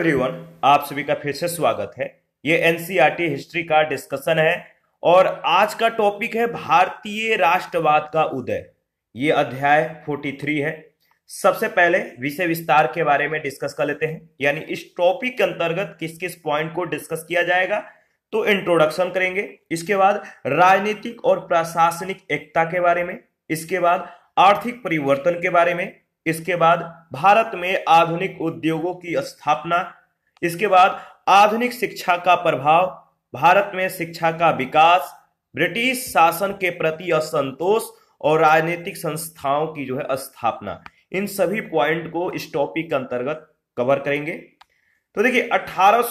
everyone आप सभी का फिर से स्वागत है ये एनसीईआरटी हिस्ट्री e का डिस्कशन है और आज का टॉपिक है भारतीय राष्ट्रवाद का उदय ये अध्याय 43 है सबसे पहले विषय विस्तार के बारे में डिस्कस कर लेते हैं यानी इस टॉपिक के अंतर्गत किस किस पॉइंट को डिस्कस किया जाएगा तो इंट्रोडक्शन करेंगे इसके बाद राजनीतिक और प्रशासनिक एकता के बारे में इसके बाद आर्थिक परिवर्तन के बारे में इसके बाद भारत में आधुनिक उद्योगों की स्थापना इसके बाद आधुनिक शिक्षा का प्रभाव भारत में शिक्षा का विकास ब्रिटिश शासन के प्रति असंतोष और राजनीतिक संस्थाओं की जो है स्थापना इन सभी पॉइंट को इस टॉपिक के अंतर्गत कवर करेंगे तो देखिए अठारह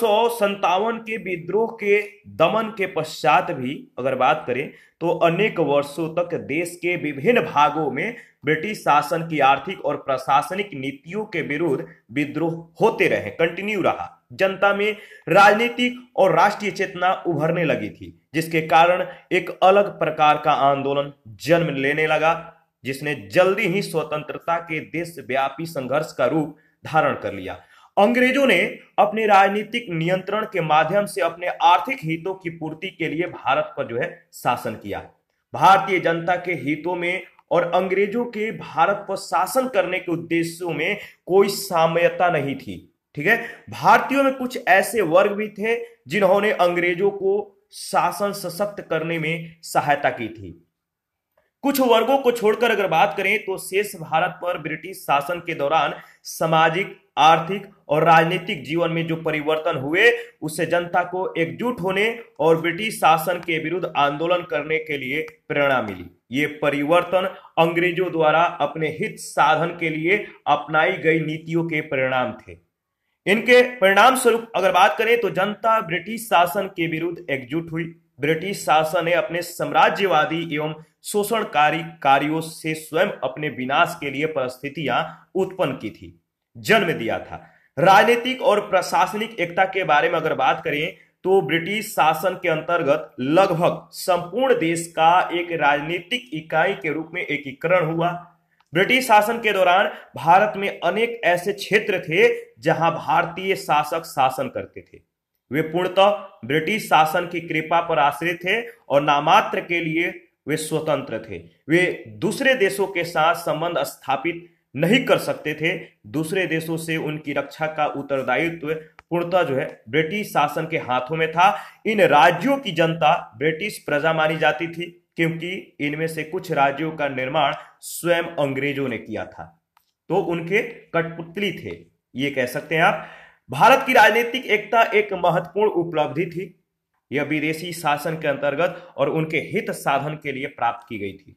के विद्रोह के दमन के पश्चात भी अगर बात करें तो अनेक वर्षों तक देश के विभिन्न भागों में ब्रिटिश शासन की आर्थिक और प्रशासनिक नीतियों के विरुद्ध विद्रोह होते रहे कंटिन्यू रहा जनता में राजनीतिक और राष्ट्रीय चेतना उभरने लगी थी जिसके कारण एक अलग प्रकार का आंदोलन जन्म लेने लगा जिसने जल्दी ही स्वतंत्रता के देशव्यापी संघर्ष का रूप धारण कर लिया अंग्रेजों ने अपने राजनीतिक नियंत्रण के माध्यम से अपने आर्थिक हितों की पूर्ति के लिए भारत पर जो है शासन किया भारतीय जनता के हितों में और अंग्रेजों के भारत पर शासन करने के उद्देश्यों में कोई साम्यता नहीं थी ठीक है भारतीयों में कुछ ऐसे वर्ग भी थे जिन्होंने अंग्रेजों को शासन सशक्त करने में सहायता की थी कुछ वर्गों को छोड़कर अगर बात करें तो शेष भारत पर ब्रिटिश शासन के दौरान सामाजिक आर्थिक और राजनीतिक जीवन में जो परिवर्तन हुए उससे जनता को एकजुट होने और ब्रिटिश शासन के विरुद्ध आंदोलन करने के लिए प्रेरणा मिली ये परिवर्तन अंग्रेजों द्वारा अपने हित साधन के लिए अपनाई गई नीतियों के परिणाम थे इनके परिणाम स्वरूप अगर बात करें तो जनता ब्रिटिश शासन के विरुद्ध एकजुट हुई ब्रिटिश शासन ने अपने साम्राज्यवादी एवं शोषणकारी कार्यों से स्वयं अपने विनाश के लिए परिस्थितियां उत्पन्न की थी जन्म दिया था राजनीतिक और प्रशासनिक एकता के बारे में अगर बात करें तो ब्रिटिश शासन के अंतर्गत लगभग संपूर्ण देश का एक राजनीतिक इकाई के रूप में एकीकरण हुआ ब्रिटिश शासन के दौरान भारत में अनेक ऐसे क्षेत्र थे जहां भारतीय शासक शासन करते थे वे पूर्णतः ब्रिटिश शासन की कृपा पर आश्रित थे और नामात्र के लिए वे स्वतंत्र थे वे दूसरे देशों के साथ संबंध स्थापित नहीं कर सकते थे दूसरे देशों से उनकी रक्षा का उत्तरदायित्व पूर्णतः जो है ब्रिटिश शासन के हाथों में था इन राज्यों की जनता ब्रिटिश प्रजा मानी जाती थी क्योंकि इनमें से कुछ राज्यों का निर्माण स्वयं अंग्रेजों ने किया था तो उनके कठपुतली थे ये कह सकते हैं आप भारत की राजनीतिक एकता एक महत्वपूर्ण उपलब्धि थी यह विदेशी शासन के अंतर्गत और उनके हित साधन के लिए प्राप्त की गई थी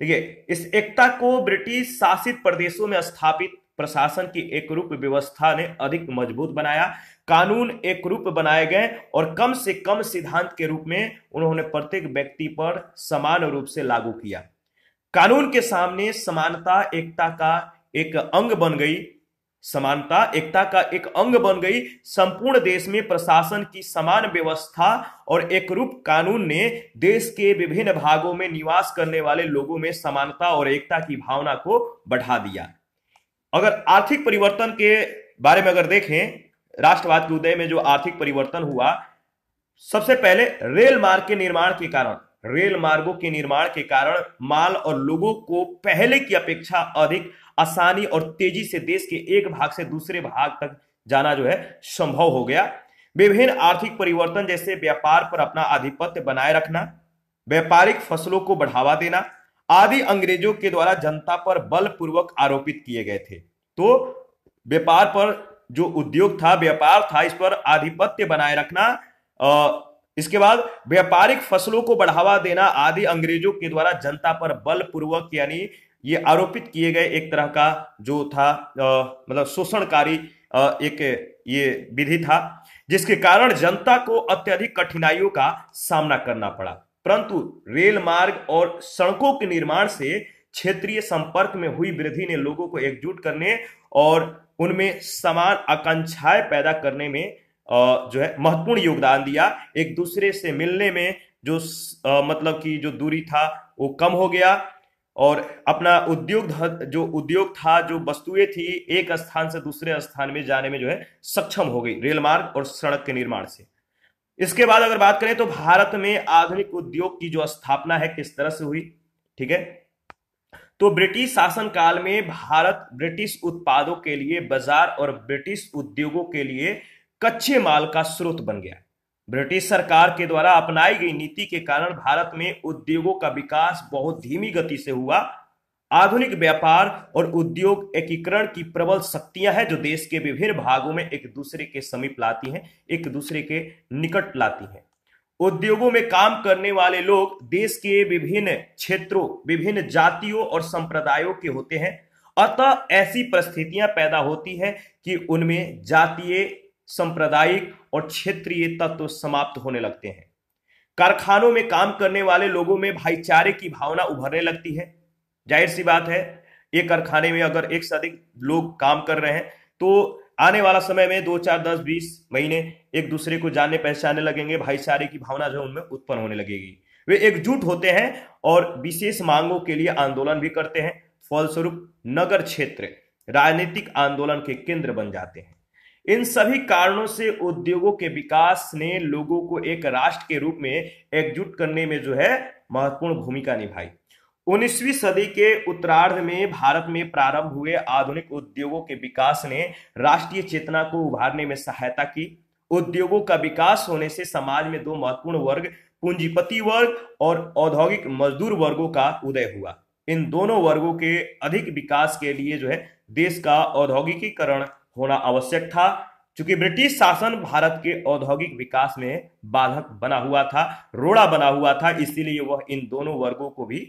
देखिए इस एकता को ब्रिटिश शासित प्रदेशों में स्थापित प्रशासन की एक रूप व्यवस्था ने अधिक मजबूत बनाया कानून एक रूप बनाए गए और कम से कम सिद्धांत के रूप में उन्होंने प्रत्येक व्यक्ति पर समान रूप से लागू किया कानून के सामने समानता एकता का एक अंग बन गई समानता एकता का एक अंग बन गई संपूर्ण देश में प्रशासन की समान व्यवस्था और एक रूप कानून ने देश के विभिन्न भागों में निवास करने वाले लोगों में समानता और एकता की भावना को बढ़ा दिया अगर आर्थिक परिवर्तन के बारे में अगर देखें राष्ट्रवाद के उदय में जो आर्थिक परिवर्तन हुआ सबसे पहले रेल मार्ग के निर्माण के कारण रेल मार्गों के निर्माण के कारण माल और लोगों को पहले की अपेक्षा अधिक आसानी और तेजी से देश के एक भाग से दूसरे भाग तक जाना जो है संभव हो गया विभिन्न आर्थिक परिवर्तन जैसे व्यापार पर अपना आधिपत्य बनाए रखना व्यापारिक फसलों को बढ़ावा देना आदि अंग्रेजों के द्वारा जनता पर बलपूर्वक आरोपित किए गए थे तो व्यापार पर जो उद्योग था व्यापार था इस पर आधिपत्य बनाए रखना आ, इसके बाद व्यापारिक फसलों को बढ़ावा देना आदि अंग्रेजों के द्वारा जनता पर बलपूर्वक यानी ये आरोपित किए गए एक तरह का जो था आ, मतलब शोषणकारी एक ये विधि था जिसके कारण जनता को अत्यधिक कठिनाइयों का सामना करना पड़ा परंतु रेल मार्ग और सड़कों के निर्माण से क्षेत्रीय संपर्क में हुई वृद्धि ने लोगों को एकजुट करने और उनमें समान आकांक्षाएं पैदा करने में जो है महत्वपूर्ण योगदान दिया एक दूसरे से मिलने में जो मतलब कि जो दूरी था वो कम हो गया और अपना उद्योग जो उद्योग था जो वस्तुएं थी एक स्थान से दूसरे स्थान में जाने में जो है सक्षम हो गई रेल मार्ग और सड़क के निर्माण से इसके बाद अगर बात करें तो भारत में आधुनिक उद्योग की जो स्थापना है किस तरह से हुई ठीक है तो ब्रिटिश शासन काल में भारत ब्रिटिश उत्पादों के लिए बाजार और ब्रिटिश उद्योगों के लिए कच्चे माल का स्रोत बन गया ब्रिटिश सरकार के द्वारा अपनाई गई नीति के कारण भारत में उद्योगों का विकास बहुत धीमी गति से हुआ आधुनिक व्यापार और उद्योग एकीकरण की प्रबल शक्तियां हैं जो देश के विभिन्न भागों में एक दूसरे के समीप लाती हैं एक दूसरे के निकट लाती हैं उद्योगों में काम करने वाले लोग देश के विभिन्न क्षेत्रों विभिन्न जातियों और संप्रदायों के होते हैं अतः ऐसी परिस्थितियां पैदा होती है कि उनमें जातीय सांप्रदायिक और क्षेत्रीय तत्व समाप्त होने लगते हैं कारखानों में काम करने वाले लोगों में भाईचारे की भावना उभरने लगती है जाहिर सी बात है एक कारखाने में अगर एक से अधिक लोग काम कर रहे हैं तो आने वाला समय में दो चार दस बीस महीने एक दूसरे को जानने पहचानने लगेंगे भाईचारे की भावना जो उनमें उत्पन्न होने लगेगी वे एकजुट होते हैं और विशेष मांगों के लिए आंदोलन भी करते हैं फलस्वरूप नगर क्षेत्र राजनीतिक आंदोलन के केंद्र बन जाते हैं इन सभी कारणों से उद्योगों के विकास ने लोगों को एक राष्ट्र के रूप में एकजुट करने में जो है महत्वपूर्ण भूमिका निभाई 19वीं सदी के उत्तरार्ध में भारत में प्रारंभ हुए आधुनिक उद्योगों के विकास ने राष्ट्रीय चेतना को उभारने में सहायता की उद्योगों का विकास होने से समाज में दो महत्वपूर्ण वर्ग पूंजीपति वर्ग और औद्योगिक मजदूर वर्गों का उदय हुआ इन दोनों वर्गों के अधिक विकास के लिए जो है देश का औद्योगिकीकरण होना आवश्यक था चूंकि ब्रिटिश शासन भारत के औद्योगिक विकास में बाधक बना हुआ था रोड़ा बना हुआ था इसीलिए वह इन दोनों वर्गों को भी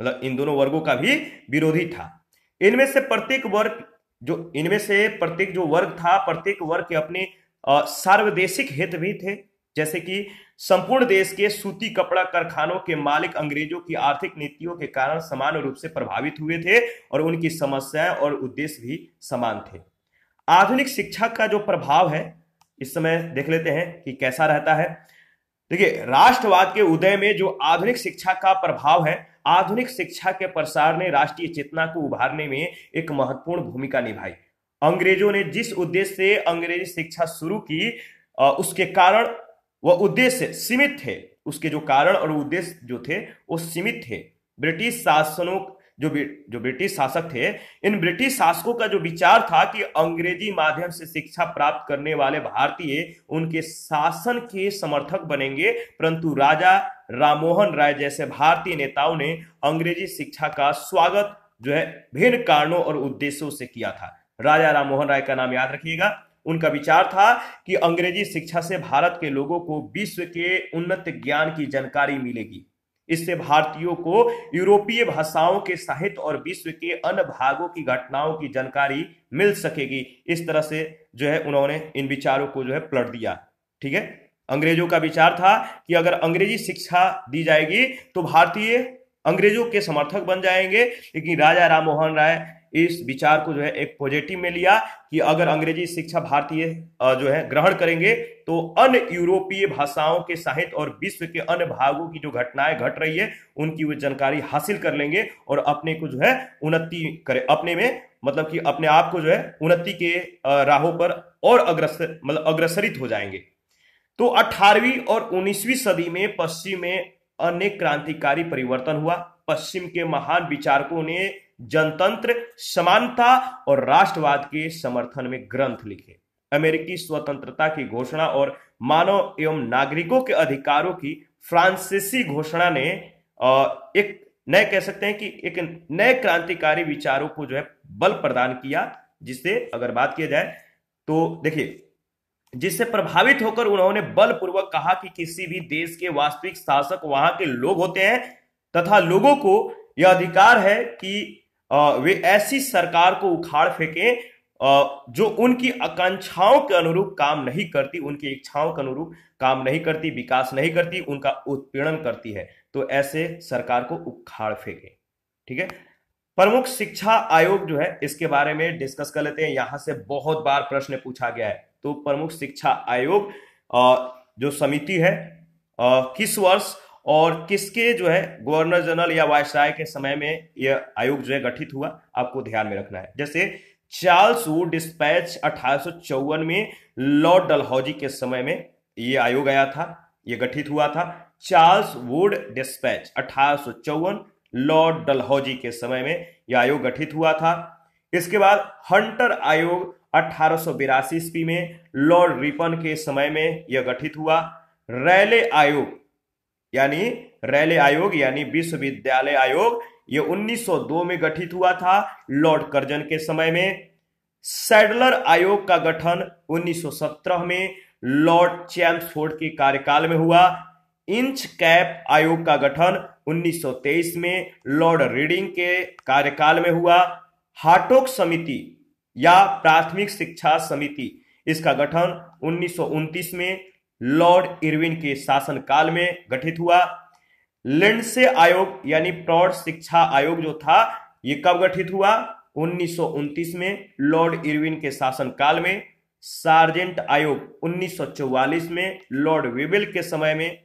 मतलब इन दोनों वर्गों का भी विरोधी था इनमें से प्रत्येक वर्ग जो इनमें से प्रत्येक जो वर्ग था प्रत्येक वर्ग के अपने सार्वदेशिक हित भी थे जैसे कि संपूर्ण देश के सूती कपड़ा कारखानों के मालिक अंग्रेजों की आर्थिक नीतियों के कारण समान रूप से प्रभावित हुए थे और उनकी समस्याएं और उद्देश्य भी समान थे आधुनिक शिक्षा का जो प्रभाव है इस समय देख लेते हैं कि कैसा रहता है देखिए राष्ट्रवाद के उदय में जो आधुनिक शिक्षा का प्रभाव है आधुनिक शिक्षा के प्रसार ने राष्ट्रीय चेतना को उभारने में एक महत्वपूर्ण भूमिका निभाई अंग्रेजों ने जिस उद्देश्य से अंग्रेजी शिक्षा शुरू की उसके कारण वह उद्देश्य सीमित थे उसके जो कारण और उद्देश्य जो थे वो सीमित थे ब्रिटिश शासनों जो जो ब्रिटिश शासक थे इन ब्रिटिश शासकों का जो विचार था कि अंग्रेजी माध्यम से शिक्षा प्राप्त करने वाले भारतीय उनके शासन के समर्थक बनेंगे परंतु राजा राममोहन राय जैसे भारतीय नेताओं ने अंग्रेजी शिक्षा का स्वागत जो है भिन्न कारणों और उद्देश्यों से किया था राजा राममोहन राय का नाम याद रखिएगा उनका विचार था कि अंग्रेजी शिक्षा से भारत के लोगों को विश्व के उन्नत ज्ञान की जानकारी मिलेगी इससे भारतीयों को यूरोपीय भाषाओं के साहित्य और विश्व के अन्य भागों की घटनाओं की जानकारी मिल सकेगी इस तरह से जो है उन्होंने इन विचारों को जो है पलट दिया ठीक है अंग्रेजों का विचार था कि अगर अंग्रेजी शिक्षा दी जाएगी तो भारतीय अंग्रेजों के समर्थक बन जाएंगे लेकिन राजा राममोहन राय इस विचार को जो है एक पॉजिटिव में लिया कि अगर अंग्रेजी शिक्षा भारतीय जो है ग्रहण करेंगे तो अन्य यूरोपीय भाषाओं के साहित्य और विश्व के अन्य भागों की जो घटनाएं घट रही है उनकी वो जानकारी हासिल कर लेंगे और अपने को जो है उन्नति करें अपने में मतलब कि अपने आप को जो है उन्नति के राहों पर और अग्रसर मतलब अग्रसरित हो जाएंगे तो 18वीं और 19वीं सदी में पश्चिम में अनेक क्रांतिकारी परिवर्तन हुआ पश्चिम के महान विचारकों ने जनतंत्र समानता और राष्ट्रवाद के समर्थन में ग्रंथ लिखे अमेरिकी स्वतंत्रता की घोषणा और मानव एवं नागरिकों के अधिकारों की फ्रांसीसी घोषणा ने एक नए कह सकते हैं कि एक नए क्रांतिकारी विचारों को जो है बल प्रदान किया जिससे अगर बात किया जाए तो देखिए जिससे प्रभावित होकर उन्होंने बलपूर्वक कहा कि किसी भी देश के वास्तविक शासक वहां के लोग होते हैं तथा लोगों को यह अधिकार है कि वे ऐसी सरकार को उखाड़ फेंके जो उनकी आकांक्षाओं के अनुरूप काम नहीं करती उनकी इच्छाओं के अनुरूप काम नहीं करती विकास नहीं करती उनका उत्पीड़न करती है तो ऐसे सरकार को उखाड़ फेंके ठीक है प्रमुख शिक्षा आयोग जो है इसके बारे में डिस्कस कर लेते हैं यहां से बहुत बार प्रश्न पूछा गया है तो प्रमुख शिक्षा आयोग जो समिति है किस वर्ष और किसके जो है गवर्नर जनरल या वायसराय के समय में यह आयोग जो है गठित हुआ आपको ध्यान में रखना है जैसे चार्ल्स वुड डिस्पैच अठारह में लॉर्ड डलहौजी के समय में यह आयोग आया था यह गठित हुआ था चार्ल्स वुड डिस्पैच अठारह लॉर्ड डलहौजी के समय में यह आयोग गठित हुआ था इसके बाद हंटर आयोग अठारह ईस्वी में लॉर्ड रिपन के समय में यह गठित हुआ रैले आयोग यानी रैले आयोग यानी विश्वविद्यालय आयोग ये 1902 में गठित हुआ था लॉर्ड कर्जन के समय में सैडलर आयोग का गठन 1917 में लॉर्ड चैम्सफोर्ड के कार्यकाल में हुआ इंच कैप आयोग का गठन 1923 में लॉर्ड रीडिंग के कार्यकाल में हुआ हाटोक समिति या प्राथमिक शिक्षा समिति इसका गठन उन्नीस में लॉर्ड इरविन के शासनकाल में गठित हुआ लिंडसे आयोग यानी प्रौढ़ शिक्षा आयोग जो था ये कब गठित हुआ उन्नीस में लॉर्ड इरविन के शासनकाल में सार्जेंट आयोग उन्नीस में लॉर्ड विविल के समय में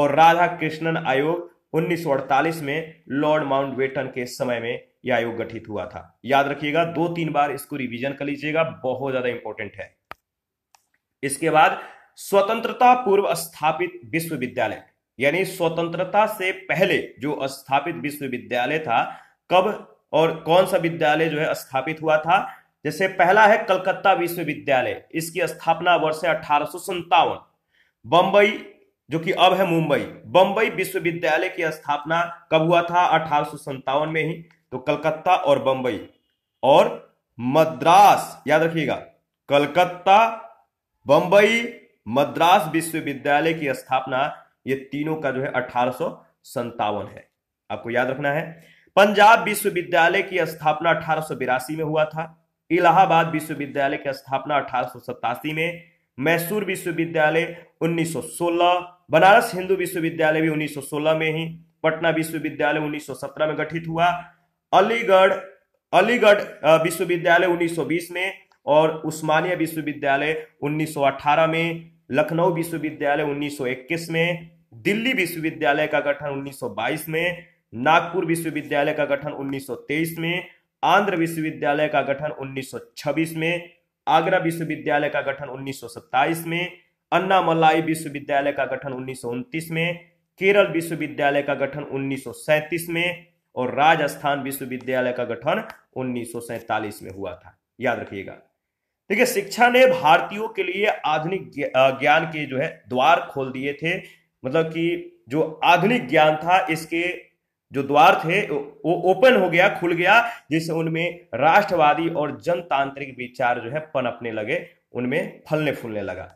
और राधा कृष्णन आयोग 1948 में लॉर्ड माउंटबेटन के समय में यह आयोग गठित हुआ था याद रखिएगा दो तीन बार इसको रिवीजन कर लीजिएगा बहुत ज्यादा इंपॉर्टेंट है इसके बाद स्वतंत्रता पूर्व स्थापित विश्वविद्यालय यानी स्वतंत्रता से पहले जो स्थापित विश्वविद्यालय था कब और कौन सा विद्यालय जो है स्थापित हुआ था जैसे पहला है कलकत्ता विश्वविद्यालय इसकी स्थापना वर्ष है अठारह बंबई जो कि अब है मुंबई बम्बई विश्वविद्यालय की स्थापना कब हुआ था अठारह में ही तो कलकत्ता और बम्बई और मद्रास याद रखिएगा कलकत्ता बम्बई मद्रास विश्वविद्यालय की स्थापना ये तीनों का जो है अठारह है आपको याद रखना है पंजाब विश्वविद्यालय की स्थापना अठारह में हुआ था इलाहाबाद विश्वविद्यालय की स्थापना अठारह में मैसूर विश्वविद्यालय 1916 बनारस हिंदू विश्वविद्यालय भी 1916 में ही पटना विश्वविद्यालय 1917 में गठित हुआ अलीगढ़ अलीगढ़ विश्वविद्यालय 1920 में और उस्मानिया विश्वविद्यालय 1918 में लखनऊ विश्वविद्यालय 1921 में दिल्ली विश्वविद्यालय का गठन 1922 में नागपुर विश्वविद्यालय का गठन 1923 में आंध्र विश्वविद्यालय का गठन 1926 में आगरा विश्वविद्यालय का गठन 1927 में अन्ना मलाई विश्वविद्यालय का गठन उन्नीस में केरल विश्वविद्यालय का गठन उन्नीस में और राजस्थान विश्वविद्यालय का गठन उन्नीस में हुआ था याद रखिएगा देखिए शिक्षा ने भारतीयों के लिए आधुनिक ज्ञान के जो है द्वार खोल दिए थे मतलब कि जो आधुनिक ज्ञान था इसके जो द्वार थे वो ओपन हो गया खुल गया जिससे उनमें राष्ट्रवादी और जनतांत्रिक विचार जो है पनपने लगे उनमें फलने फूलने लगा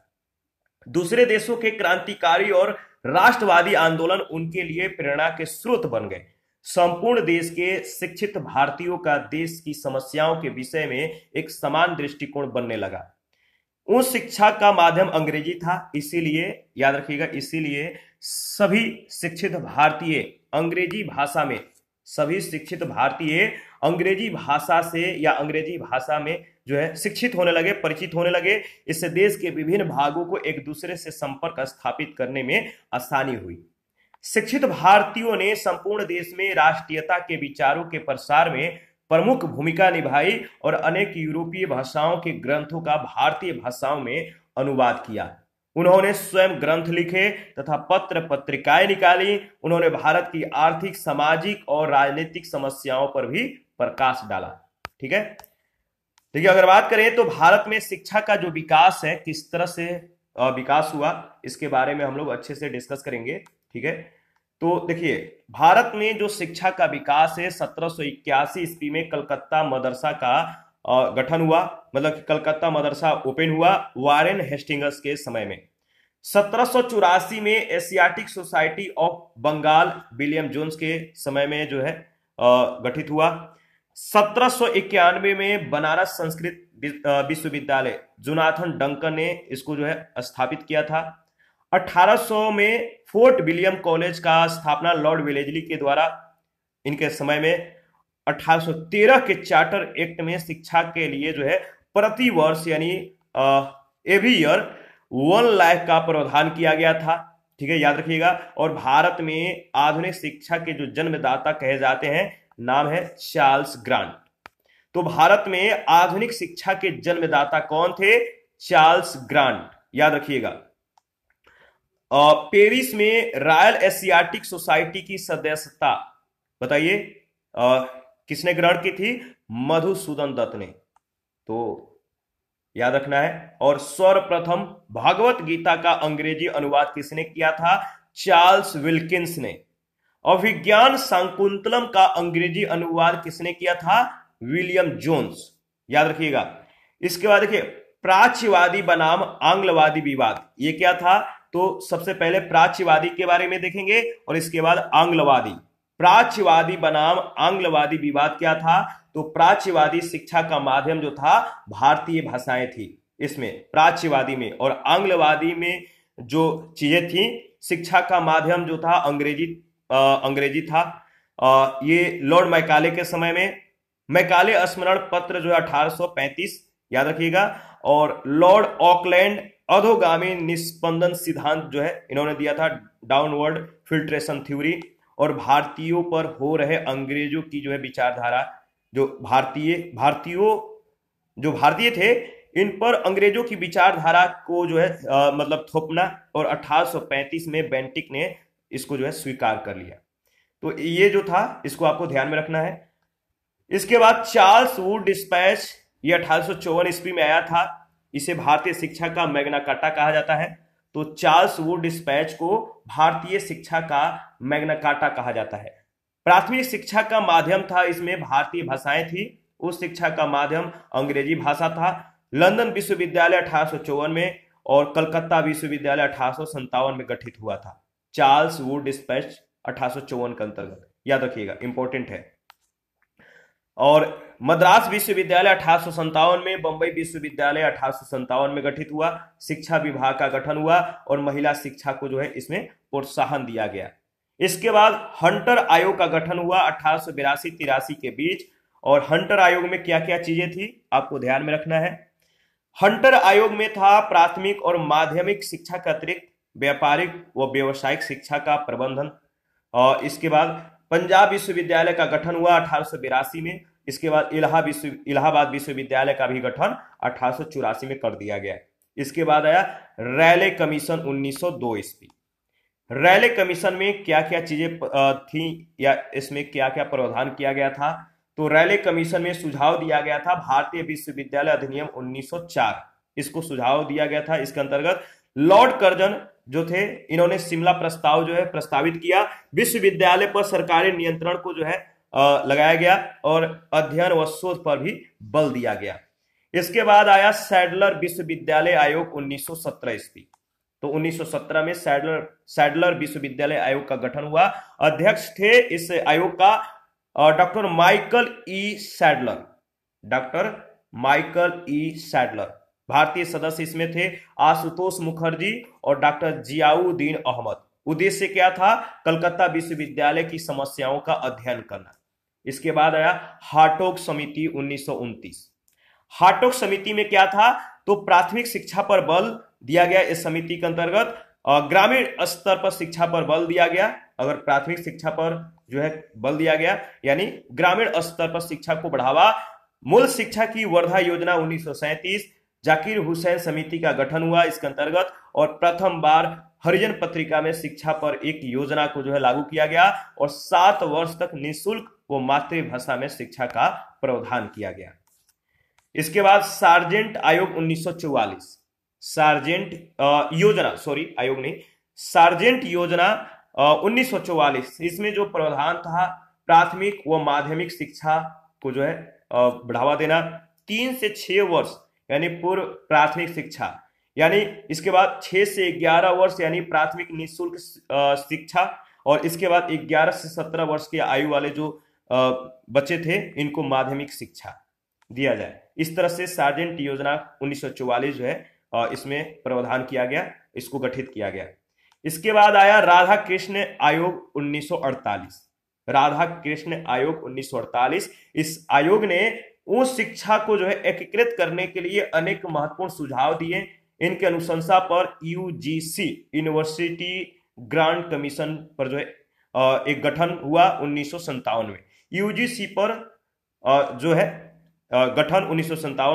दूसरे देशों के क्रांतिकारी और राष्ट्रवादी आंदोलन उनके लिए प्रेरणा के स्रोत बन गए संपूर्ण देश के शिक्षित भारतीयों का देश की समस्याओं के विषय में एक समान दृष्टिकोण बनने लगा उस शिक्षा का माध्यम अंग्रेजी था इसीलिए याद रखिएगा इसीलिए सभी शिक्षित भारतीय अंग्रेजी भाषा में सभी शिक्षित भारतीय अंग्रेजी भाषा से या अंग्रेजी भाषा में जो है शिक्षित होने लगे परिचित होने लगे इससे देश के विभिन्न भागों को एक दूसरे से संपर्क स्थापित करने में आसानी हुई शिक्षित भारतीयों ने संपूर्ण देश में राष्ट्रीयता के विचारों के प्रसार में प्रमुख भूमिका निभाई और अनेक यूरोपीय भाषाओं के ग्रंथों का भारतीय भाषाओं में अनुवाद किया उन्होंने स्वयं ग्रंथ लिखे तथा पत्र पत्रिकाएं निकाली उन्होंने भारत की आर्थिक सामाजिक और राजनीतिक समस्याओं पर भी प्रकाश डाला ठीक है देखिए अगर बात करें तो भारत में शिक्षा का जो विकास है किस तरह से विकास हुआ इसके बारे में हम लोग अच्छे से डिस्कस करेंगे ठीक है तो देखिए भारत में जो शिक्षा का विकास है सत्रह ईस्वी में कलकत्ता मदरसा का गठन हुआ मतलब कलकत्ता मदरसा ओपन हुआ वारेन हेस्टिंगस के समय में सत्रह में Asiatic Society of Bengal William Jones के समय में जो है गठित हुआ सत्रह में बनारस संस्कृत विश्वविद्यालय जुनाथन डंकन ने इसको जो है स्थापित किया था 1800 में फोर्ट विलियम कॉलेज का स्थापना लॉर्ड विलेजली के द्वारा इनके समय में 1813 के चार्टर एक्ट में शिक्षा के लिए जो है प्रति वर्ष यानी एवरी ईयर वन लाख का प्रावधान किया गया था ठीक है याद रखिएगा और भारत में आधुनिक शिक्षा के जो जन्मदाता कहे जाते हैं नाम है चार्ल्स ग्रांट तो भारत में आधुनिक शिक्षा के जन्मदाता कौन थे चार्ल्स ग्रांट याद रखिएगा पेरिस में रॉयल एशियाटिक सोसाइटी की सदस्यता बताइए किसने ग्रहण की थी मधुसूदन दत्त ने तो याद रखना है और सर्वप्रथम भागवत गीता का अंग्रेजी अनुवाद किसने किया था चार्ल्स विल्किंस ने अभिज्ञान सांकुंतलम का अंग्रेजी अनुवाद किसने किया था विलियम जोन्स याद रखिएगा इसके बाद देखिए प्राच्यवादी बनाम आंग्लवादी विवाद ये क्या था तो सबसे पहले प्राच्यवादी के बारे में देखेंगे और इसके बाद आंग्लवादी प्राच्यवादी बनाम आंग्लवादी विवाद क्या था तो प्राच्यवादी शिक्षा का माध्यम जो था भारतीय भाषाएं थी इसमें प्राच्यवादी में और आंग्लवादी में जो चीजें थी शिक्षा का माध्यम जो था अंग्रेजी आ, अंग्रेजी था आ, ये लॉर्ड मैकाले के समय में मैकाले स्मरण पत्र जो है अठारह याद रखिएगा और लॉर्ड ऑकलैंड अधोगामी निष्पंदन सिद्धांत जो है इन्होंने दिया था डाउनवर्ड फिल्ट्रेशन थ्योरी और भारतीयों पर हो रहे अंग्रेजों की जो है विचारधारा जो भारतीय भारतीयों जो भारतीय थे इन पर अंग्रेजों की विचारधारा को जो है आ, मतलब थोपना और 1835 में बेंटिक ने इसको जो है स्वीकार कर लिया तो ये जो था इसको आपको ध्यान में रखना है इसके बाद चार्ल्स वुड डिस्पैच ये अठारह ईस्वी में आया था इसे भारतीय शिक्षा का मैग्ना काटा कहा जाता है तो चार्ल्स वो डिस्पैच को भारतीय शिक्षा का मैग्ना काटा कहा जाता है प्राथमिक शिक्षा का माध्यम था इसमें भारतीय भाषाएं थी उस शिक्षा का माध्यम अंग्रेजी भाषा था लंदन विश्वविद्यालय अठारह में और कलकत्ता विश्वविद्यालय अठारह में गठित हुआ था चार्ल्स वुड डिस्पैच अठारह के अंतर्गत याद रखिएगा इंपॉर्टेंट है और मद्रास विश्वविद्यालय अठारह में बंबई विश्वविद्यालय अठारह में गठित हुआ शिक्षा विभाग का गठन हुआ और महिला शिक्षा को जो है इसमें प्रोत्साहन दिया गया इसके बाद हंटर आयोग का गठन हुआ अठारह सौ के बीच और हंटर आयोग में क्या क्या चीजें थी आपको ध्यान में रखना है हंटर आयोग में था प्राथमिक और माध्यमिक शिक्षा के अतिरिक्त व्यापारिक व व्यावसायिक शिक्षा का प्रबंधन और इसके बाद पंजाब विश्वविद्यालय का गठन हुआ अठारह में इसके बाद इलाहाबाद विश्व इलाहाबाद विश्वविद्यालय का भी गठन अठारह में कर दिया गया इसके बाद आया रैले कमीशन 1902 ईस्वी रैले कमीशन में क्या क्या चीजें थी या इसमें क्या क्या प्रावधान किया गया था तो रैले कमीशन में सुझाव दिया गया था भारतीय विश्वविद्यालय अधिनियम 1904 इसको सुझाव दिया गया था इसके अंतर्गत लॉर्ड कर्जन जो थे इन्होंने शिमला प्रस्ताव जो है प्रस्तावित किया विश्वविद्यालय पर सरकारी नियंत्रण को जो है लगाया गया और अध्ययन व शोध पर भी बल दिया गया इसके बाद आया सैडलर विश्वविद्यालय आयोग 1917 ईस्वी तो 1917 में सैडलर सैडलर विश्वविद्यालय आयोग का गठन हुआ अध्यक्ष थे इस आयोग का doctor Michael E Sadler doctor Michael E Sadler भारतीय सदस्य इसमें थे आशुतोष मुखर्जी और डॉक्टर जियाउद्दीन अहमद उद्देश्य क्या था कलकत्ता विश्वविद्यालय की समस्याओं का अध्ययन करना इसके बाद आया हाटोक समिति उन्नीस हाटोक समिति में क्या था तो प्राथमिक शिक्षा पर बल दिया गया इस समिति के अंतर्गत ग्रामीण स्तर पर शिक्षा पर बल दिया गया अगर प्राथमिक शिक्षा पर जो है बल दिया गया यानी ग्रामीण स्तर पर शिक्षा को बढ़ावा मूल शिक्षा की वर्धा योजना उन्नीस जाकिर हुसैन समिति का गठन हुआ इसके अंतर्गत और प्रथम बार हरिजन पत्रिका में शिक्षा पर एक योजना को जो है लागू किया गया और सात वर्ष तक निःशुल्क व मातृभाषा में शिक्षा का प्रावधान किया गया इसके बाद सार्जेंट आयोग 1944 सार्जेंट योजना सॉरी आयोग नहीं सार्जेंट योजना उन्नीस इसमें जो प्रावधान था प्राथमिक व माध्यमिक शिक्षा को जो है बढ़ावा देना तीन से छह वर्ष यानी पूर्व प्राथमिक शिक्षा यानी इसके बाद छह से ग्यारह वर्ष यानी प्राथमिक निःशुल्क शिक्षा और इसके बाद ग्यारह से सत्रह वर्ष की आयु वाले जो बच्चे थे इनको माध्यमिक शिक्षा दिया जाए इस तरह से सार्जेंट योजना उन्नीस जो है इसमें प्रावधान किया गया इसको गठित किया गया इसके बाद आया राधा कृष्ण आयोग 1948 राधा कृष्ण आयोग 1948 इस आयोग ने उस शिक्षा को जो है एकीकृत करने के लिए अनेक महत्वपूर्ण सुझाव दिए इनके अनुशंसा पर यूजीसी यूनिवर्सिटी ग्रांट कमीशन पर जो है एक गठन हुआ उन्नीस में यूजीसी पर जो है गठन उन्नीस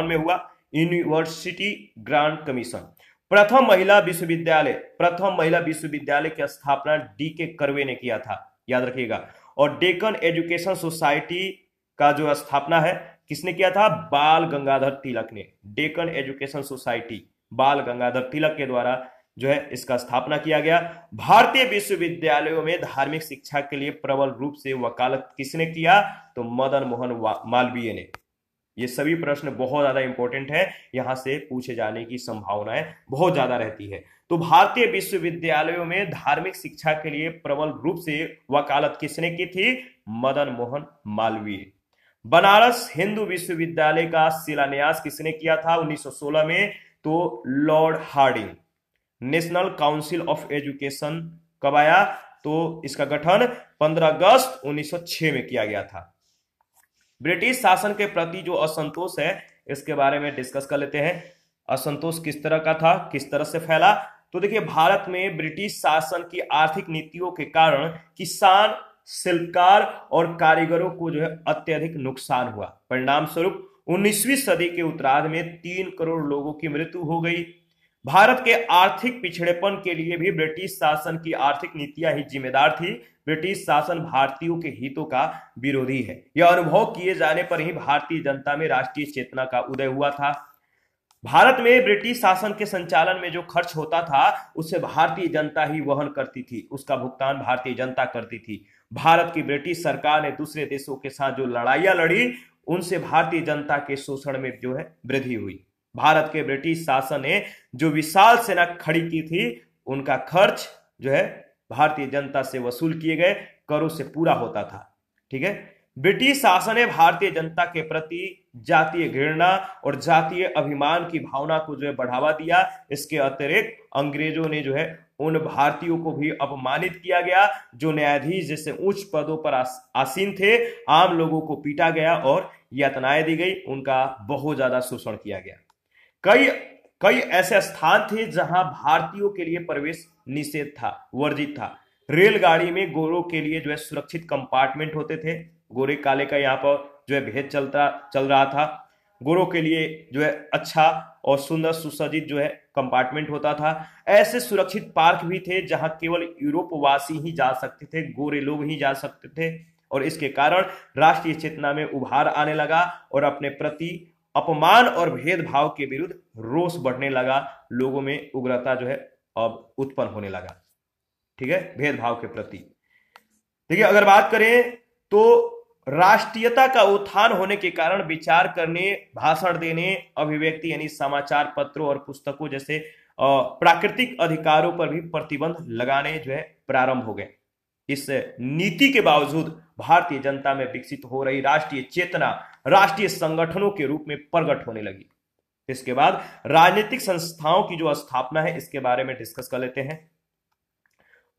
में हुआ यूनिवर्सिटी ग्रांट कमीशन प्रथम महिला विश्वविद्यालय प्रथम महिला विश्वविद्यालय की स्थापना डी के करवे ने किया था याद रखिएगा और डेकन एजुकेशन सोसाइटी का जो स्थापना है किसने किया था बाल गंगाधर तिलक ने डेकन एजुकेशन सोसाइटी बाल गंगाधर तिलक के द्वारा जो है इसका स्थापना किया गया भारतीय विश्वविद्यालयों में धार्मिक शिक्षा के लिए प्रबल रूप से वकालत किसने किया तो मदन मोहन मालवीय ने ये सभी प्रश्न बहुत ज्यादा इंपॉर्टेंट है यहां से पूछे जाने की संभावनाएं बहुत ज्यादा रहती है तो भारतीय विश्वविद्यालयों में धार्मिक शिक्षा के लिए प्रबल रूप से वकालत किसने की थी मदन मोहन मालवीय बनारस हिंदू विश्वविद्यालय का शिलान्यास किसने किया था 1916 में तो lord Hardinge National Council of Education कब आया तो इसका गठन 15 अगस्त 1906 में किया गया था ब्रिटिश शासन के प्रति जो असंतोष है इसके बारे में डिस्कस कर लेते हैं असंतोष किस तरह का था किस तरह से फैला तो देखिए भारत में ब्रिटिश शासन की आर्थिक नीतियों के कारण किसान शिल्पकार और कारीगरों को जो है अत्यधिक नुकसान हुआ परिणाम स्वरूप 19वीं सदी के उत्तरार्ध में तीन करोड़ लोगों की मृत्यु हो गई भारत के आर्थिक पिछड़ेपन के लिए भी ब्रिटिश शासन की आर्थिक नीतियां ही जिम्मेदार थी ब्रिटिश शासन भारतीयों के हितों का विरोधी है यह अनुभव किए जाने पर ही भारतीय जनता में राष्ट्रीय चेतना का उदय हुआ था भारत में ब्रिटिश शासन के संचालन में जो खर्च होता था उसे भारतीय जनता ही वहन करती थी उसका भुगतान भारतीय जनता करती थी भारत की ब्रिटिश सरकार ने दूसरे देशों के साथ जो लड़ाइयां लड़ी उनसे भारतीय जनता के शोषण में जो है वृद्धि हुई भारत के ब्रिटिश शासन ने जो विशाल सेना खड़ी की थी उनका खर्च जो है भारतीय जनता से वसूल किए गए करों से पूरा होता था ठीक है ब्रिटिश शासन ने भारतीय जनता के प्रति जातीय घृणा और जातीय अभिमान की भावना को जो है बढ़ावा दिया इसके अतिरिक्त अंग्रेजों ने जो है उन भारतीयों को भी अपमानित किया गया जो न्यायाधीश जैसे उच्च पदों पर आसीन थे आम लोगों को पीटा गया और यातनाएं दी गई उनका बहुत ज्यादा शोषण किया गया कई कई ऐसे स्थान थे जहां भारतीयों के लिए प्रवेश निषेध था वर्जित था रेलगाड़ी में गोरों के लिए जो है सुरक्षित कंपार्टमेंट होते थे गोरे काले का यहाँ पर जो है भेद चलता चल रहा था गोरों के लिए जो है अच्छा और सुंदर सुसज्जित जो है कंपार्टमेंट होता था ऐसे सुरक्षित पार्क भी थे जहां केवल यूरोपवासी ही जा सकते थे गोरे लोग ही जा सकते थे और इसके कारण राष्ट्रीय चेतना में उभार आने लगा और अपने प्रति अपमान और भेदभाव के विरुद्ध रोष बढ़ने लगा लोगों में उग्रता जो है अब उत्पन्न होने लगा ठीक है भेदभाव के प्रति ठीक है अगर बात करें तो राष्ट्रीयता का उत्थान होने के कारण विचार करने भाषण देने अभिव्यक्ति यानी समाचार पत्रों और पुस्तकों जैसे प्राकृतिक अधिकारों पर भी प्रतिबंध लगाने जो है प्रारंभ हो गए इस नीति के बावजूद भारतीय जनता में विकसित हो रही राष्ट्रीय चेतना राष्ट्रीय संगठनों के रूप में प्रकट होने लगी इसके बाद राजनीतिक संस्थाओं की जो स्थापना है इसके बारे में डिस्कस कर लेते हैं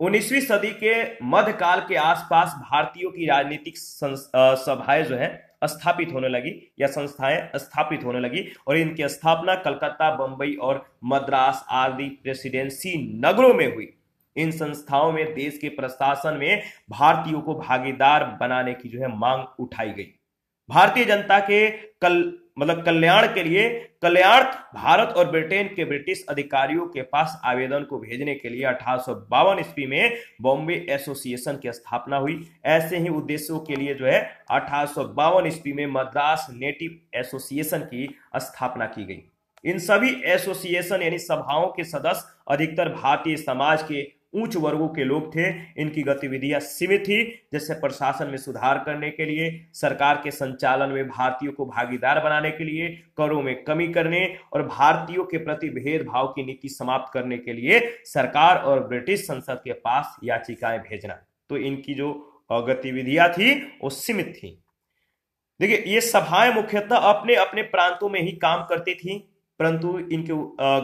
उन्नीसवीं सदी के मध्यकाल के आसपास भारतीयों की राजनीतिक सभाएं जो है स्थापित होने लगी या संस्थाएं स्थापित होने लगी और इनकी स्थापना कलकत्ता बंबई और मद्रास आदि प्रेसिडेंसी नगरों में हुई इन संस्थाओं में देश के प्रशासन में भारतीयों को भागीदार बनाने की जो है मांग उठाई गई भारतीय जनता के कल मतलब कल्याण के लिए कल्याण भारत और ब्रिटेन के ब्रिटिश अधिकारियों के पास आवेदन को भेजने के लिए अठारह ईस्वी में बॉम्बे एसोसिएशन की स्थापना हुई ऐसे ही उद्देश्यों के लिए जो है अठारह ईस्वी में मद्रास नेटिव एसोसिएशन की स्थापना की गई इन सभी एसोसिएशन यानी सभाओं के सदस्य अधिकतर भारतीय समाज के उच्च वर्गों के लोग थे इनकी गतिविधियां सीमित थी जैसे प्रशासन में सुधार करने के लिए सरकार के संचालन में भारतीयों को भागीदार बनाने के लिए करों में कमी करने और भारतीयों के प्रति भेदभाव की नीति समाप्त करने के लिए सरकार और ब्रिटिश संसद के पास याचिकाएं भेजना तो इनकी जो गतिविधियां थी वो सीमित थी देखिए ये सभाएं मुख्यतः अपने अपने प्रांतों में ही काम करती थी परंतु इनके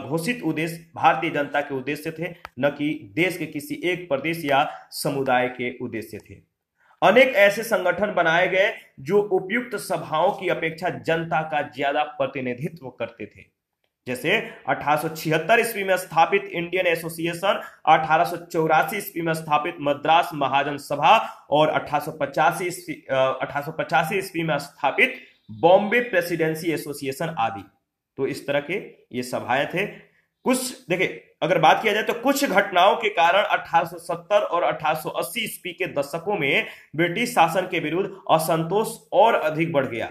घोषित उद्देश्य भारतीय जनता के उद्देश्य थे न कि देश के किसी एक प्रदेश या समुदाय के उद्देश्य थे अनेक ऐसे संगठन बनाए गए जो उपयुक्त सभाओं की अपेक्षा जनता का ज्यादा प्रतिनिधित्व करते थे जैसे अठारह ईस्वी में स्थापित इंडियन एसोसिएशन अठारह ईस्वी में स्थापित मद्रास महाजन सभा और अठारह ईस्वी अठारह ईस्वी में स्थापित बॉम्बे प्रेसिडेंसी एसोसिएशन आदि तो इस तरह के ये सभाएं थे कुछ देखे अगर बात किया जाए तो कुछ घटनाओं के कारण 1870 और 1880 ईस्वी के दशकों में ब्रिटिश शासन के विरुद्ध असंतोष और अधिक बढ़ गया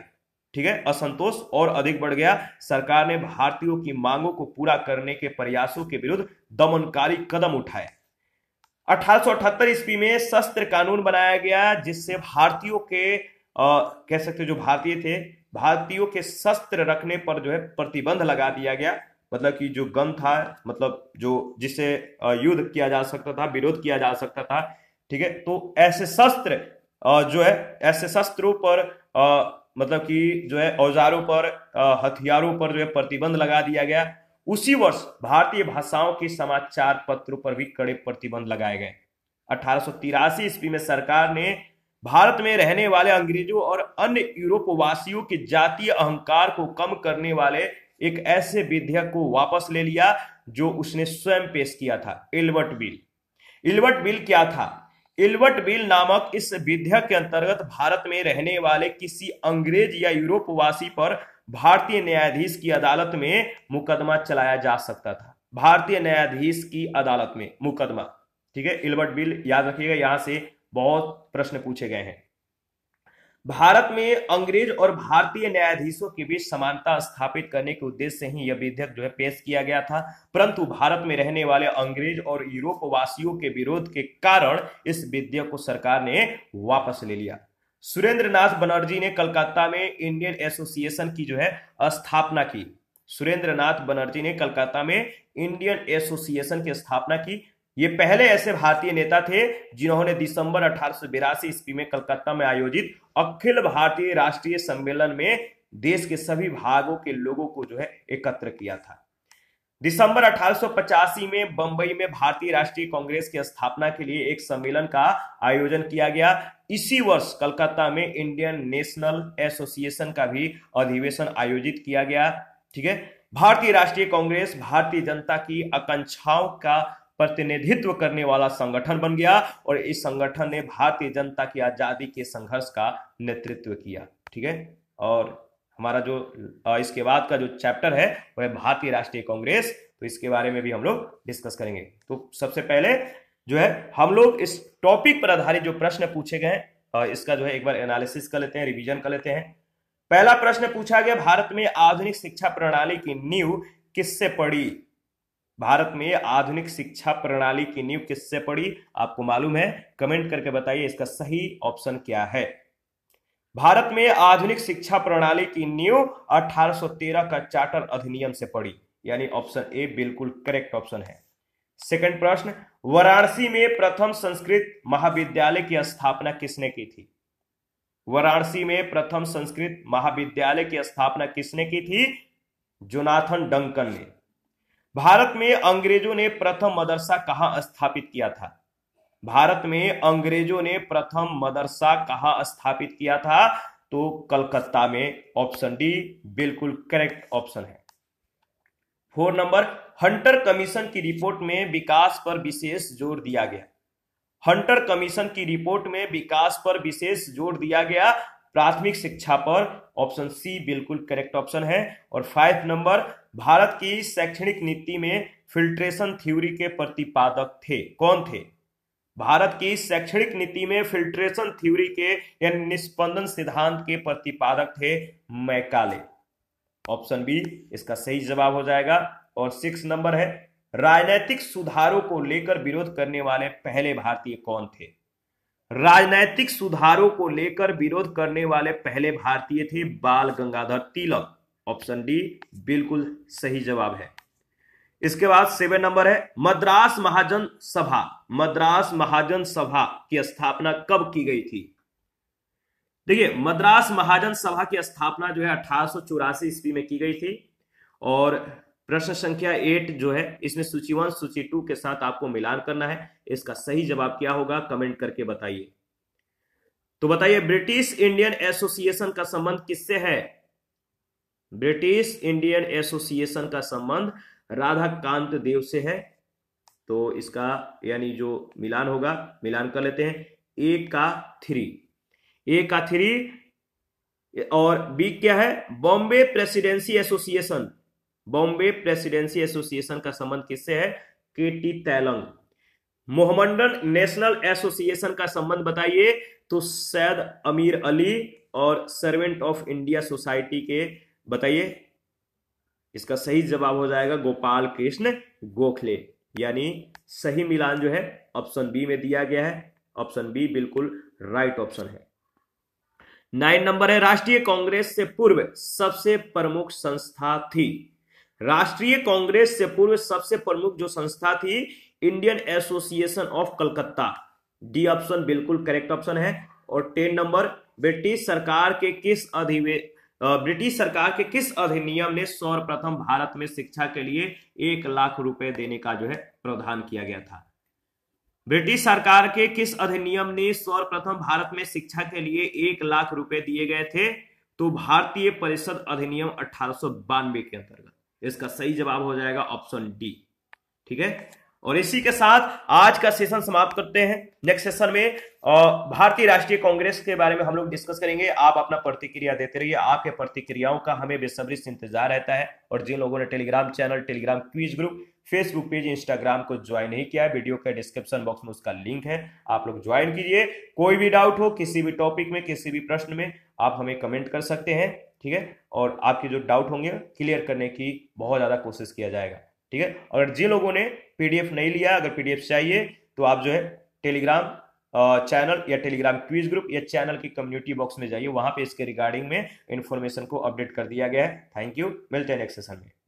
ठीक है असंतोष और अधिक बढ़ गया सरकार ने भारतीयों की मांगों को पूरा करने के प्रयासों के विरुद्ध दमनकारी कदम उठाए 1878 ईस्वी में शस्त्र कानून बनाया गया जिससे भारतीयों के आ, कह सकते जो भारतीय थे भारतीयों के शस्त्र रखने पर जो है प्रतिबंध लगा दिया गया मतलब कि जो गन था मतलब जो जिससे युद्ध किया जा सकता था विरोध किया जा सकता था ठीक है तो ऐसे शस्त्र जो है ऐसे शस्त्रों पर मतलब कि जो है औजारों पर हथियारों पर जो है प्रतिबंध लगा दिया गया उसी वर्ष भारतीय भाषाओं के समाचार पत्रों पर भी कड़े प्रतिबंध लगाए गए अठारह ईस्वी में सरकार ने भारत में रहने वाले अंग्रेजों और अन्य यूरोपवासियों के जातीय अहंकार को कम करने वाले एक ऐसे विधेयक को वापस ले लिया जो उसने स्वयं पेश किया था इलवर्ट बिल इलवर्ट बिल क्या था इलवर्ट बिल नामक इस विधेयक के अंतर्गत भारत में रहने वाले किसी अंग्रेज या यूरोपवासी पर भारतीय न्यायाधीश की अदालत में मुकदमा चलाया जा सकता था भारतीय न्यायाधीश की अदालत में मुकदमा ठीक है इलवर्ट बिल याद रखिएगा यहां से बहुत प्रश्न पूछे गए हैं भारत में अंग्रेज और भारतीय न्यायाधीशों के बीच समानता स्थापित करने के उद्देश्य से ही यह विधेयक जो है पेश किया गया था परंतु भारत में रहने वाले अंग्रेज और यूरोप वासियों के विरोध के कारण इस विधेयक को सरकार ने वापस ले लिया सुरेंद्र नाथ बनर्जी ने कलकत्ता में इंडियन एसोसिएशन की जो है स्थापना की सुरेंद्र नाथ बनर्जी ने कलकत्ता में इंडियन एसोसिएशन की स्थापना की ये पहले ऐसे भारतीय नेता थे जिन्होंने दिसंबर अठारह सौ ईस्वी में कलकत्ता में आयोजित अखिल भारतीय राष्ट्रीय सम्मेलन में देश के सभी भागों के लोगों को जो है एकत्र किया था दिसंबर अठारह में बंबई में भारतीय राष्ट्रीय कांग्रेस की स्थापना के लिए एक सम्मेलन का आयोजन किया गया इसी वर्ष कलकत्ता में इंडियन नेशनल एसोसिएशन का भी अधिवेशन आयोजित किया गया ठीक है भारतीय राष्ट्रीय कांग्रेस भारतीय जनता की आकांक्षाओं का प्रतिनिधित्व करने वाला संगठन बन गया और इस संगठन ने भारतीय जनता की आज़ादी के संघर्ष का नेतृत्व किया ठीक है और हमारा जो इसके बाद का जो चैप्टर है वह भारतीय राष्ट्रीय कांग्रेस तो इसके बारे में भी हम लोग डिस्कस करेंगे तो सबसे पहले जो है हम लोग इस टॉपिक पर आधारित जो प्रश्न पूछे गए इसका जो है एक बार एनालिसिस कर लेते हैं रिविजन कर लेते हैं पहला प्रश्न पूछा गया भारत में आधुनिक शिक्षा प्रणाली की नींव किससे पड़ी भारत में आधुनिक शिक्षा प्रणाली की नींव किससे पड़ी आपको मालूम है कमेंट करके बताइए इसका सही ऑप्शन क्या है भारत में आधुनिक शिक्षा प्रणाली की नींव 1813 का चार्टर अधिनियम से पड़ी यानी ऑप्शन ए बिल्कुल करेक्ट ऑप्शन है सेकंड प्रश्न वाराणसी में प्रथम संस्कृत महाविद्यालय की स्थापना किसने की थी वाराणसी में प्रथम संस्कृत महाविद्यालय की स्थापना किसने की थी जोनाथन डंकन ने भारत में अंग्रेजों ने प्रथम मदरसा कहां स्थापित किया था भारत में अंग्रेजों ने प्रथम मदरसा कहां स्थापित किया था तो कलकत्ता में ऑप्शन डी बिल्कुल करेक्ट ऑप्शन है फोर नंबर हंटर कमीशन की रिपोर्ट में विकास पर विशेष जोर दिया गया हंटर कमीशन की रिपोर्ट में विकास पर विशेष जोर दिया गया प्राथमिक शिक्षा पर ऑप्शन सी बिल्कुल करेक्ट ऑप्शन है और फाइव नंबर भारत की शैक्षणिक नीति में फिल्ट्रेशन थ्योरी के प्रतिपादक थे कौन थे भारत की शैक्षणिक नीति में फिल्ट्रेशन थ्योरी के यानी निष्पंदन सिद्धांत के प्रतिपादक थे मैकाले ऑप्शन बी इसका सही जवाब हो जाएगा और सिक्स नंबर है राजनीतिक सुधारों को लेकर विरोध करने वाले पहले भारतीय कौन थे राजनैतिक सुधारों को लेकर विरोध करने वाले पहले भारतीय थे बाल गंगाधर तिलक ऑप्शन डी बिल्कुल सही जवाब है इसके बाद सेवन नंबर है मद्रास महाजन सभा मद्रास महाजन सभा की स्थापना कब की गई थी देखिए मद्रास महाजन सभा की स्थापना जो है अठारह ईस्वी में की गई थी और प्रश्न संख्या एट जो है इसमें सूची वन सूची टू के साथ आपको मिलान करना है इसका सही जवाब क्या होगा कमेंट करके बताइए तो बताइए ब्रिटिश इंडियन एसोसिएशन का संबंध किससे है ब्रिटिश इंडियन एसोसिएशन का संबंध राधा कांत देव से है तो इसका यानी जो मिलान होगा मिलान कर लेते हैं ए का थ्री ए का थ्री और बी क्या है Bombay Presidency Association Bombay Presidency Association का संबंध किससे है के टी तैलंग मोहमंडल नेशनल एसोसिएशन का संबंध बताइए तो सैद अमीर अली और सर्वेंट ऑफ इंडिया सोसाइटी के बताइए इसका सही जवाब हो जाएगा गोपाल कृष्ण गोखले यानी सही मिलान जो है ऑप्शन बी में दिया गया है ऑप्शन बी बिल्कुल राइट ऑप्शन है नाइन नंबर है राष्ट्रीय कांग्रेस से पूर्व सबसे प्रमुख संस्था थी राष्ट्रीय कांग्रेस से पूर्व सबसे प्रमुख जो संस्था थी Indian association of Calcutta D option बिल्कुल करेक्ट ऑप्शन है और टेन नंबर ब्रिटिश सरकार के किस अधिवे ब्रिटिश सरकार के किस अधिनियम ने सर्वप्रथम भारत में शिक्षा के लिए एक लाख रुपए देने का जो है प्रावधान किया गया था ब्रिटिश सरकार के किस अधिनियम ने सर्वप्रथम भारत में शिक्षा के लिए एक लाख रुपए दिए गए थे तो भारतीय परिषद अधिनियम अठारह के अंतर्गत इसका सही जवाब हो जाएगा ऑप्शन डी ठीक है और इसी के साथ आज का सेशन समाप्त करते हैं नेक्स्ट सेशन में भारतीय राष्ट्रीय कांग्रेस के बारे में हम लोग डिस्कस करेंगे आप अपना प्रतिक्रिया देते रहिए आपके प्रतिक्रियाओं का हमें बेसब्री से इंतजार रहता है और जिन लोगों ने Telegram channel Telegram quiz group Facebook page Instagram को ज्वाइन नहीं किया है वीडियो के डिस्क्रिप्शन बॉक्स में उसका लिंक है आप लोग ज्वाइन कीजिए कोई भी डाउट हो किसी भी टॉपिक में किसी भी प्रश्न में आप हमें कमेंट कर सकते हैं ठीक है और आपके जो डाउट होंगे क्लियर करने की बहुत ज़्यादा कोशिश किया जाएगा ठीक है और जिन लोगों ने पी नहीं लिया अगर पी चाहिए तो आप जो है टेलीग्राम चैनल या टेलीग्राम क्विज ग्रुप या चैनल की कम्युनिटी बॉक्स में जाइए वहां पे इसके रिगार्डिंग में इन्फॉर्मेशन को अपडेट कर दिया गया है थैंक यू मिलते हैं नेक्स्ट सेशन में